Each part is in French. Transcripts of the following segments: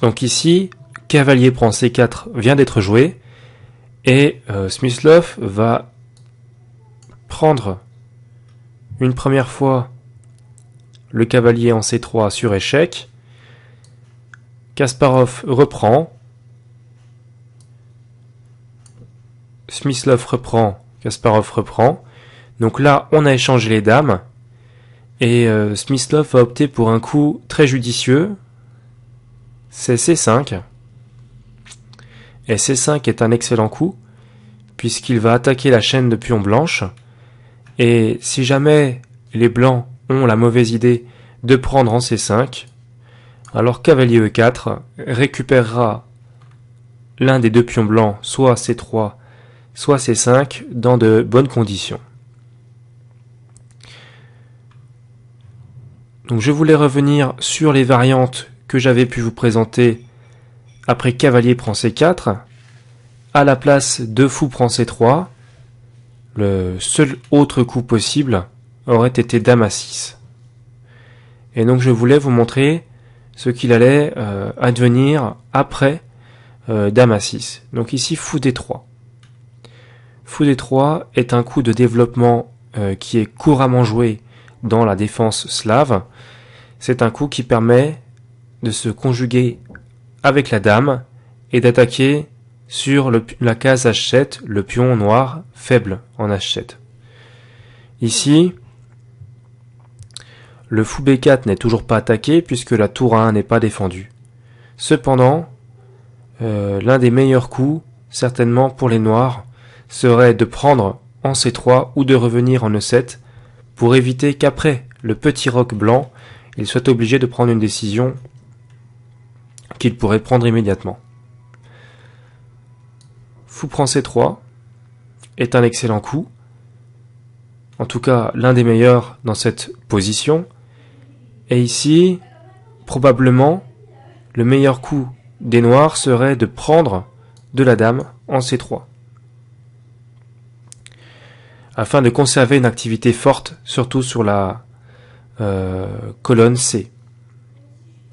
Donc ici, cavalier prend c4 vient d'être joué, et euh, Smyslov va prendre une première fois le cavalier en c3 sur échec. Kasparov reprend. Smyslov reprend. Kasparov reprend. Donc là, on a échangé les dames. Et euh, Smyslov a opté pour un coup très judicieux, c'est C5. Et C5 est un excellent coup, puisqu'il va attaquer la chaîne de pions blanches, et si jamais les blancs ont la mauvaise idée de prendre en C5, alors cavalier E4 récupérera l'un des deux pions blancs, soit C3, soit C5, dans de bonnes conditions. Donc je voulais revenir sur les variantes que j'avais pu vous présenter après cavalier prend c4, à la place de fou prend c3, le seul autre coup possible aurait été dame à 6. Et donc je voulais vous montrer ce qu'il allait euh, advenir après euh, dame à 6. Donc ici fou d3. Fou d3 est un coup de développement euh, qui est couramment joué dans la défense slave. C'est un coup qui permet de se conjuguer avec la dame et d'attaquer sur la case H7, le pion noir faible en H7. Ici, le fou B4 n'est toujours pas attaqué puisque la tour A1 n'est pas défendue. Cependant, euh, l'un des meilleurs coups, certainement pour les noirs, serait de prendre en C3 ou de revenir en E7 pour éviter qu'après le petit roc blanc, il soit obligé de prendre une décision qu'il pourrait prendre immédiatement. Fou prend C3 est un excellent coup, en tout cas l'un des meilleurs dans cette position, et ici, probablement, le meilleur coup des noirs serait de prendre de la dame en C3. Afin de conserver une activité forte, surtout sur la euh, colonne C,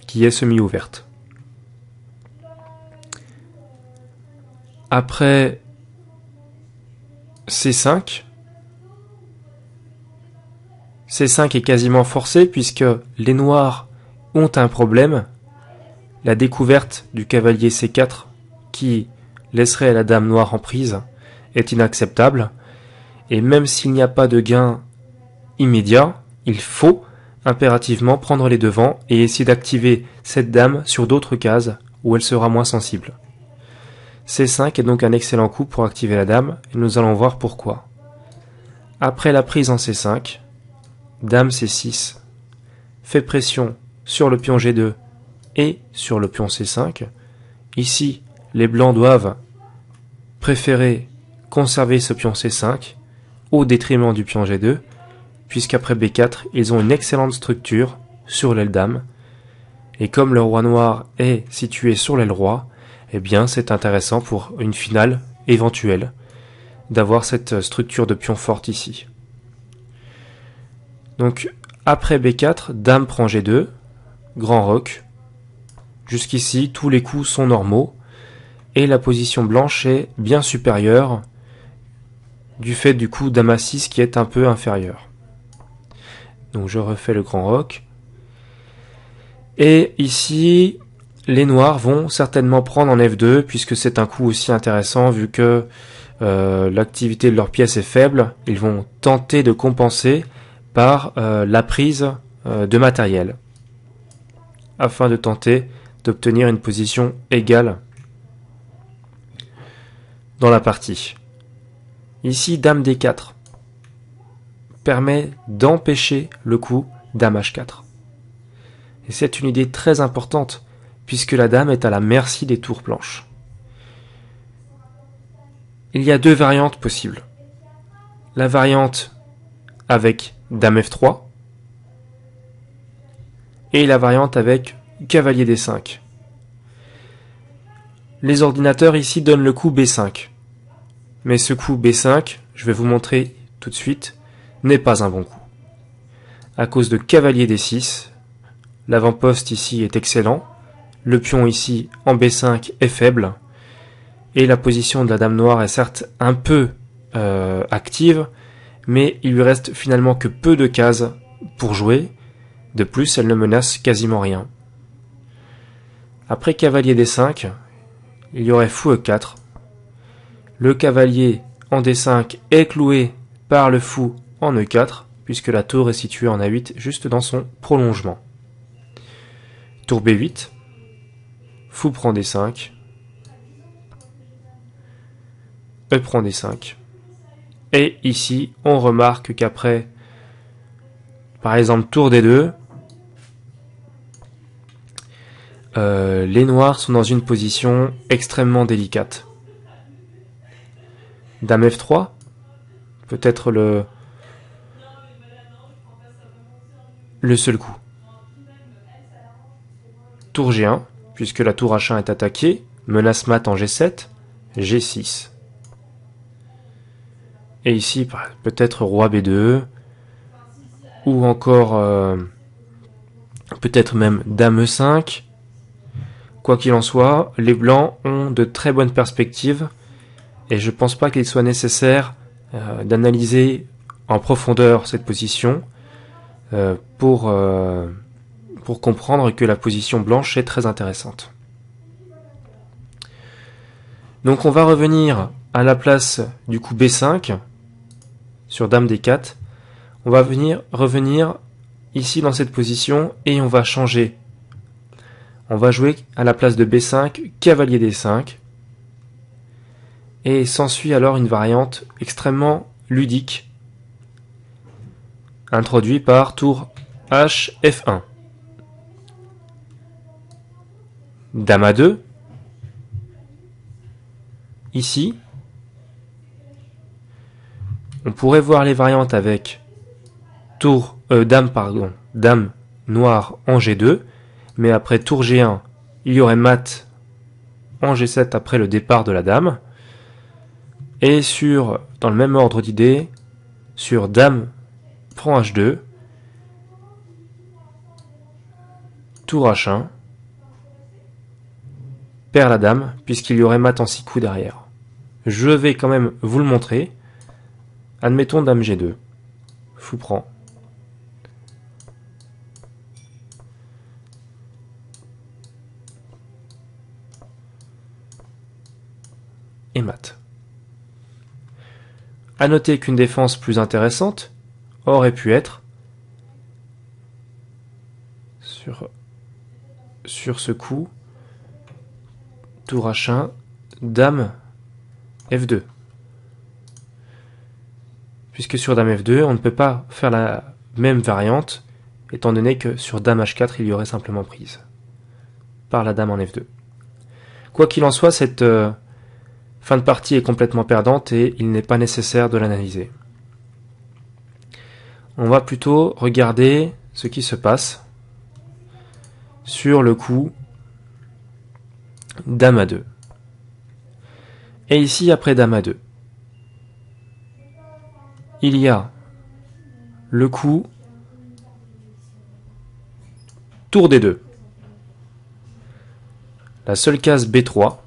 qui est semi-ouverte. après C5. C5 est quasiment forcé puisque les noirs ont un problème. La découverte du cavalier C4 qui laisserait la dame noire en prise est inacceptable. Et même s'il n'y a pas de gain immédiat, il faut impérativement prendre les devants et essayer d'activer cette dame sur d'autres cases où elle sera moins sensible. C5 est donc un excellent coup pour activer la dame, et nous allons voir pourquoi. Après la prise en C5, dame C6, fait pression sur le pion G2 et sur le pion C5. Ici, les blancs doivent préférer conserver ce pion C5 au détriment du pion G2, puisqu'après B4, ils ont une excellente structure sur l'aile dame. Et comme le roi noir est situé sur l'aile roi, eh bien c'est intéressant pour une finale éventuelle d'avoir cette structure de pion forte ici. Donc après B4, dame prend G2, grand roc. Jusqu'ici, tous les coups sont normaux et la position blanche est bien supérieure du fait du coup dame 6 qui est un peu inférieur. Donc je refais le grand roc. Et ici, les noirs vont certainement prendre en F2 puisque c'est un coup aussi intéressant vu que euh, l'activité de leur pièce est faible, ils vont tenter de compenser par euh, la prise euh, de matériel afin de tenter d'obtenir une position égale dans la partie. Ici, dame d4 permet d'empêcher le coup dame h4. Et c'est une idée très importante puisque la dame est à la merci des tours planches. Il y a deux variantes possibles. La variante avec dame f3 et la variante avec cavalier d5. Les ordinateurs ici donnent le coup b5. Mais ce coup b5, je vais vous montrer tout de suite, n'est pas un bon coup. À cause de cavalier d6, l'avant-poste ici est excellent, le pion ici en B5 est faible. Et la position de la dame noire est certes un peu euh, active, mais il lui reste finalement que peu de cases pour jouer. De plus, elle ne menace quasiment rien. Après cavalier D5, il y aurait fou E4. Le cavalier en D5 est cloué par le fou en E4, puisque la tour est située en A8 juste dans son prolongement. Tour B8, Fou prend des 5. E prend des 5. Et ici, on remarque qu'après, par exemple, tour des 2, euh, les noirs sont dans une position extrêmement délicate. Dame F3, peut-être le, le seul coup. Tour G1 puisque la tour H1 est attaquée, menace mat en G7, G6. Et ici, bah, peut-être roi B2, ou encore euh, peut-être même dame E5. Quoi qu'il en soit, les blancs ont de très bonnes perspectives, et je ne pense pas qu'il soit nécessaire euh, d'analyser en profondeur cette position euh, pour pour comprendre que la position blanche est très intéressante. Donc on va revenir à la place du coup B5 sur Dame D4. On va venir revenir ici dans cette position et on va changer. On va jouer à la place de B5, cavalier D5. Et s'ensuit alors une variante extrêmement ludique introduite par tour h f 1 Dame à 2. Ici. On pourrait voir les variantes avec tour, euh, dame, pardon, dame noire en G2. Mais après tour G1, il y aurait mat en G7 après le départ de la dame. Et sur, dans le même ordre d'idée, sur dame prend H2, tour H1, perd la dame, puisqu'il y aurait mat en six coups derrière. Je vais quand même vous le montrer. Admettons dame G2. Fou prend. Et mat. A noter qu'une défense plus intéressante aurait pu être sur, sur ce coup tour H1, Dame F2. Puisque sur Dame F2, on ne peut pas faire la même variante, étant donné que sur Dame H4, il y aurait simplement prise par la Dame en F2. Quoi qu'il en soit, cette euh, fin de partie est complètement perdante et il n'est pas nécessaire de l'analyser. On va plutôt regarder ce qui se passe sur le coup Dame à 2. Et ici, après Dame à 2, il y a le coup Tour des 2. La seule case B3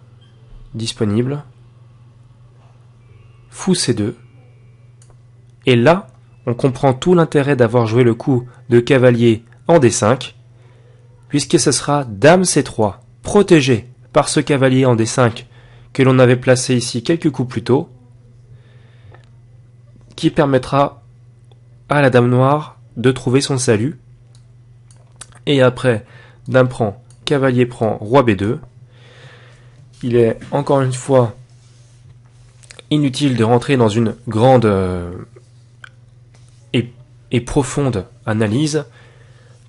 disponible. Fou C2. Et là, on comprend tout l'intérêt d'avoir joué le coup de cavalier en D5, puisque ce sera Dame C3, protégée par ce cavalier en D5 que l'on avait placé ici quelques coups plus tôt, qui permettra à la dame noire de trouver son salut. Et après, dame prend, cavalier prend, roi B2. Il est encore une fois inutile de rentrer dans une grande euh, et, et profonde analyse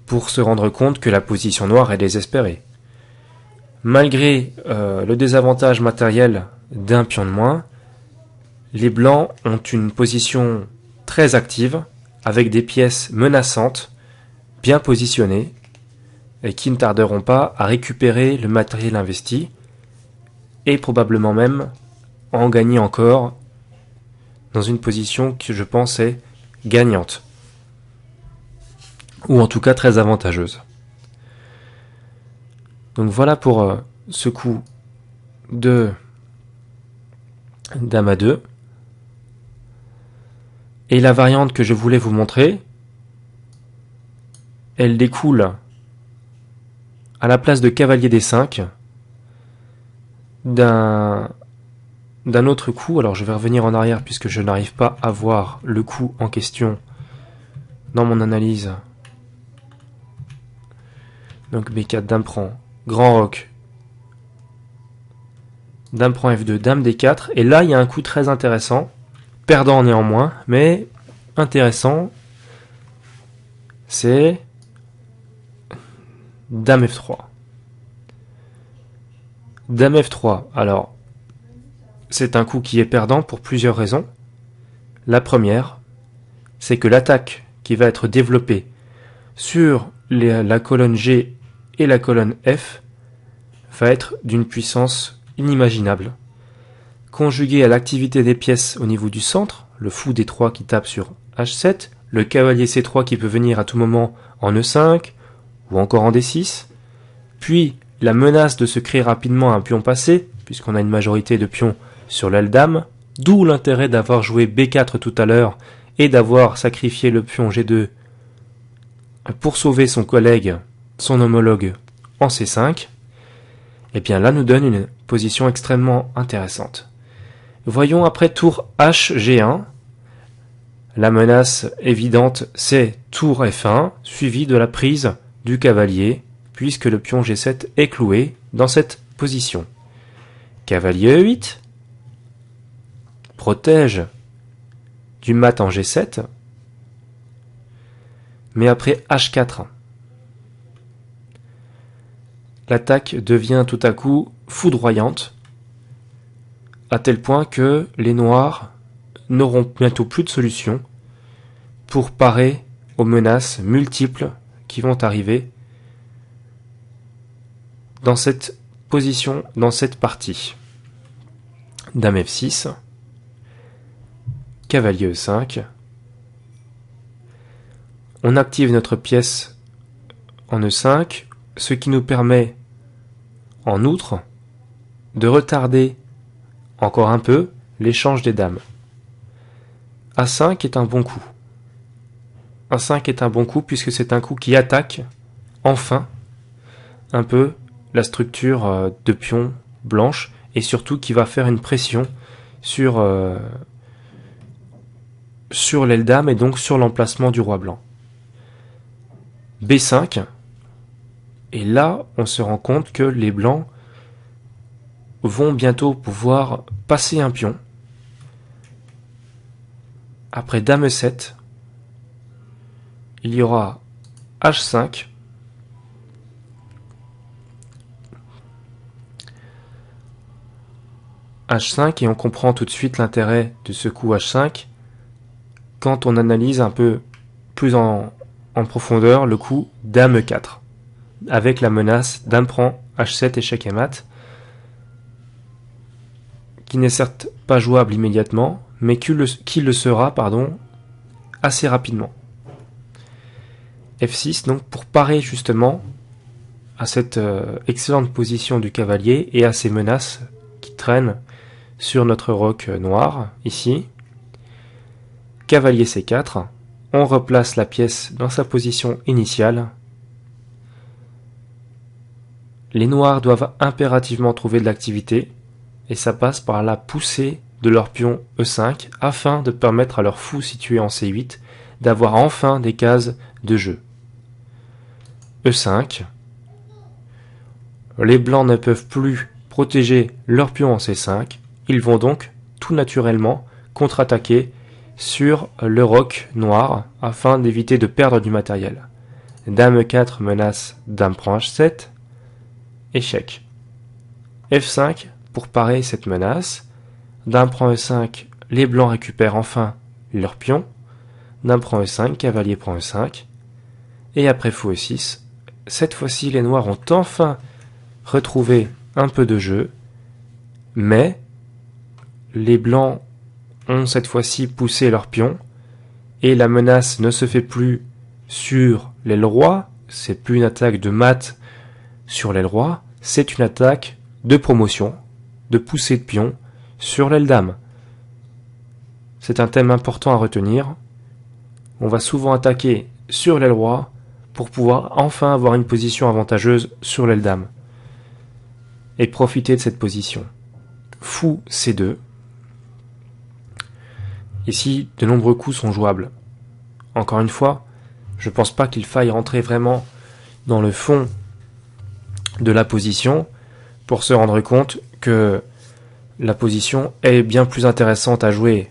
pour se rendre compte que la position noire est désespérée malgré euh, le désavantage matériel d'un pion de moins, les blancs ont une position très active, avec des pièces menaçantes, bien positionnées, et qui ne tarderont pas à récupérer le matériel investi, et probablement même en gagner encore, dans une position que je pense est gagnante, ou en tout cas très avantageuse. Donc voilà pour euh, ce coup de Dame à 2. Et la variante que je voulais vous montrer, elle découle à la place de cavalier des 5 d'un d'un autre coup. Alors je vais revenir en arrière puisque je n'arrive pas à voir le coup en question dans mon analyse. Donc B4 dame prend Grand Rock. Dame prend F2, Dame D4. Et là, il y a un coup très intéressant. Perdant néanmoins, mais intéressant. C'est Dame F3. Dame F3. Alors, c'est un coup qui est perdant pour plusieurs raisons. La première, c'est que l'attaque qui va être développée sur la colonne G et la colonne F va être d'une puissance inimaginable. Conjugué à l'activité des pièces au niveau du centre, le fou D3 qui tape sur H7, le cavalier C3 qui peut venir à tout moment en E5 ou encore en D6, puis la menace de se créer rapidement un pion passé, puisqu'on a une majorité de pions sur l'aile dame, d'où l'intérêt d'avoir joué B4 tout à l'heure et d'avoir sacrifié le pion G2 pour sauver son collègue son homologue en C5, et eh bien là nous donne une position extrêmement intéressante. Voyons après tour HG1. La menace évidente, c'est tour F1, suivi de la prise du cavalier, puisque le pion G7 est cloué dans cette position. Cavalier E8 protège du mat en G7, mais après H4. L'attaque devient tout à coup foudroyante, à tel point que les Noirs n'auront bientôt plus de solution pour parer aux menaces multiples qui vont arriver dans cette position, dans cette partie. Dame F6, cavalier E5. On active notre pièce en E5, ce qui nous permet en outre de retarder encore un peu l'échange des dames. A5 est un bon coup. A5 est un bon coup puisque c'est un coup qui attaque enfin un peu la structure euh, de pion blanche et surtout qui va faire une pression sur, euh, sur l'aile dame et donc sur l'emplacement du roi blanc. B5 et là, on se rend compte que les Blancs vont bientôt pouvoir passer un pion. Après Dame 7 il y aura H5. H5 et on comprend tout de suite l'intérêt de ce coup H5 quand on analyse un peu plus en, en profondeur le coup Dame 4 avec la menace d'un prend H7 échec et mat, qui n'est certes pas jouable immédiatement, mais qui le, sera pardon, assez rapidement. F6 donc pour parer justement à cette euh, excellente position du cavalier et à ces menaces qui traînent sur notre roc euh, noir ici. Cavalier C4, on replace la pièce dans sa position initiale les noirs doivent impérativement trouver de l'activité, et ça passe par la poussée de leur pion E5 afin de permettre à leur fou situé en C8 d'avoir enfin des cases de jeu. E5. Les blancs ne peuvent plus protéger leur pion en C5, ils vont donc tout naturellement contre-attaquer sur le roc noir afin d'éviter de perdre du matériel. Dame 4 menace Dame prend H7, Échec. F5 pour parer cette menace. d'un prend E5, les blancs récupèrent enfin leur pion. d'un prend E5, cavalier prend E5. Et après fou E6, cette fois-ci les noirs ont enfin retrouvé un peu de jeu. Mais les blancs ont cette fois-ci poussé leur pion. Et la menace ne se fait plus sur les roi. C'est plus une attaque de mat sur l'aile roi, c'est une attaque de promotion, de poussée de pion sur l'aile dame. C'est un thème important à retenir. On va souvent attaquer sur l'aile roi pour pouvoir enfin avoir une position avantageuse sur l'aile dame et profiter de cette position. Fou C2. Ici, de nombreux coups sont jouables. Encore une fois, je pense pas qu'il faille rentrer vraiment dans le fond de la position pour se rendre compte que la position est bien plus intéressante à jouer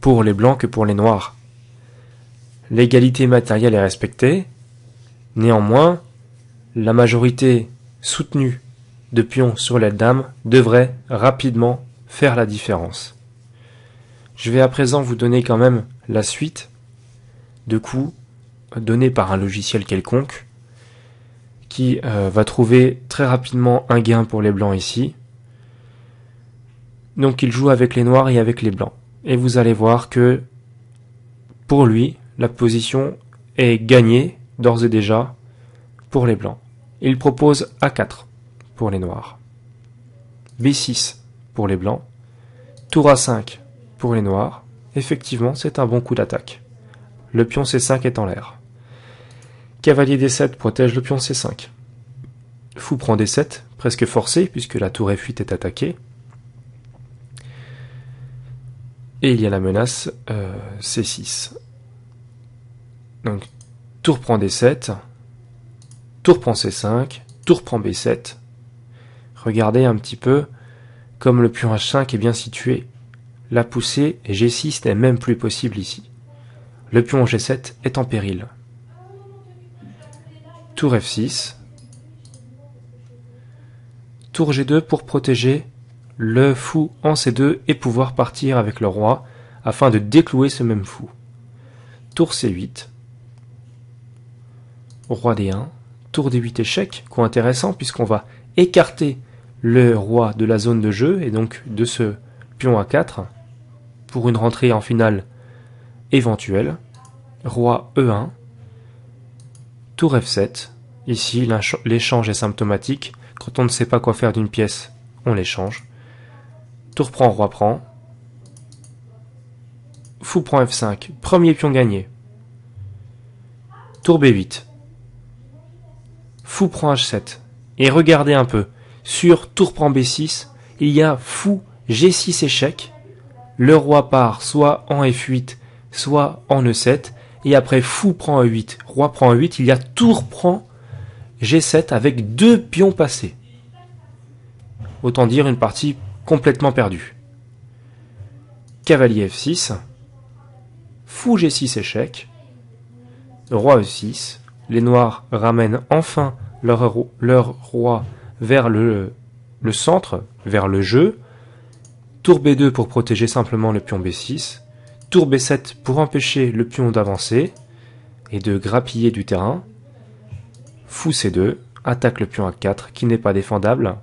pour les blancs que pour les noirs. L'égalité matérielle est respectée, néanmoins, la majorité soutenue de pions sur les dames devrait rapidement faire la différence. Je vais à présent vous donner quand même la suite de coups donnés par un logiciel quelconque qui euh, va trouver très rapidement un gain pour les blancs ici. Donc il joue avec les noirs et avec les blancs. Et vous allez voir que pour lui, la position est gagnée d'ores et déjà pour les blancs. Il propose A4 pour les noirs, B6 pour les blancs, tour A5 pour les noirs. Effectivement, c'est un bon coup d'attaque. Le pion C5 est en l'air. Cavalier D7 protège le pion C5. Fou prend D7, presque forcé, puisque la tour F8 est attaquée. Et il y a la menace euh, C6. Donc, tour prend D7, tour prend C5, tour prend B7. Regardez un petit peu, comme le pion H5 est bien situé, la poussée G6 n'est même plus possible ici. Le pion G7 est en péril. Tour F6. Tour G2 pour protéger le fou en C2 et pouvoir partir avec le roi afin de déclouer ce même fou. Tour C8. Roi D1. Tour D8 échec, quoi intéressant puisqu'on va écarter le roi de la zone de jeu et donc de ce pion A4 pour une rentrée en finale éventuelle. Roi E1. Tour F7. Ici, l'échange est symptomatique. Quand on ne sait pas quoi faire d'une pièce, on l'échange. Tour prend, roi prend. Fou prend F5. Premier pion gagné. Tour B8. Fou prend H7. Et regardez un peu. Sur tour prend B6, il y a fou G6 échec. Le roi part soit en F8, soit en E7 et après fou prend E8, roi prend E8, il y a tour prend G7 avec deux pions passés. Autant dire une partie complètement perdue. Cavalier F6, fou G6 échec, roi E6, les noirs ramènent enfin leur, leur roi vers le, le centre, vers le jeu, tour B2 pour protéger simplement le pion B6, tour B7 pour empêcher le pion d'avancer et de grappiller du terrain. Fou C2, attaque le pion A4 qui n'est pas défendable.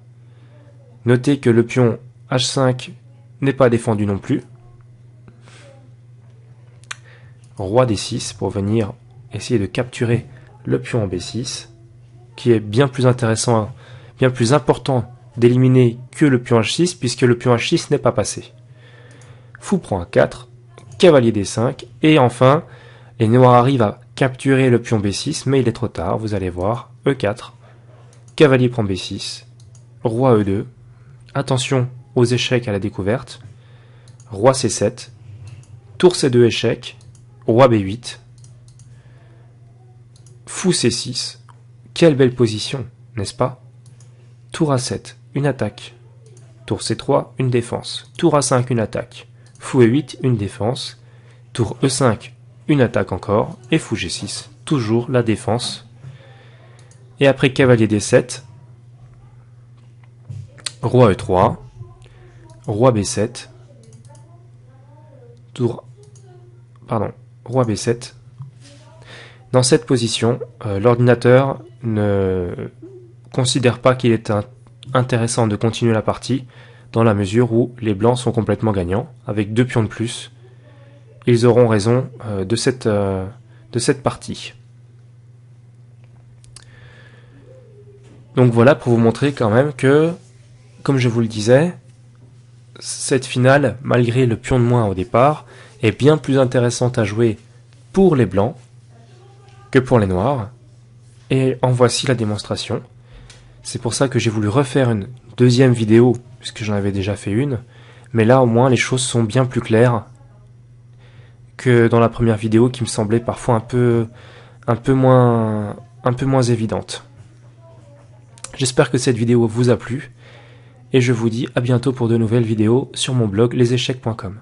Notez que le pion H5 n'est pas défendu non plus. Roi D6 pour venir essayer de capturer le pion en B6 qui est bien plus intéressant, hein, bien plus important d'éliminer que le pion H6 puisque le pion H6 n'est pas passé. Fou prend A4 cavalier d5, et enfin, les noirs arrivent à capturer le pion b6, mais il est trop tard, vous allez voir, e4, cavalier prend b6, roi e2, attention aux échecs à la découverte, roi c7, tour c2 échec, roi b8, fou c6, quelle belle position, n'est-ce pas Tour a7, une attaque. Tour c3, une défense. Tour a5, une attaque fou e8, une défense, tour e5, une attaque encore, et fou g6, toujours la défense. Et après cavalier d7, roi e3, roi b7, tour, pardon, roi b7. Dans cette position, euh, l'ordinateur ne considère pas qu'il est intéressant de continuer la partie, dans la mesure où les blancs sont complètement gagnants, avec deux pions de plus. Ils auront raison euh, de, cette, euh, de cette partie. Donc voilà pour vous montrer quand même que, comme je vous le disais, cette finale, malgré le pion de moins au départ, est bien plus intéressante à jouer pour les blancs que pour les noirs. Et en voici la démonstration. C'est pour ça que j'ai voulu refaire une deuxième vidéo, puisque j'en avais déjà fait une, mais là au moins les choses sont bien plus claires que dans la première vidéo qui me semblait parfois un peu, un peu moins, un peu moins évidente. J'espère que cette vidéo vous a plu et je vous dis à bientôt pour de nouvelles vidéos sur mon blog leséchecs.com.